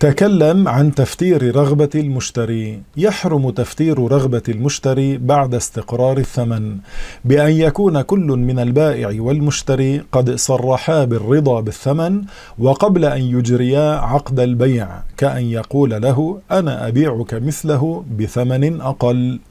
تكلم عن تفتير رغبة المشتري يحرم تفتير رغبة المشتري بعد استقرار الثمن بأن يكون كل من البائع والمشتري قد صرحا بالرضا بالثمن وقبل أن يجريا عقد البيع كأن يقول له أنا أبيعك مثله بثمن أقل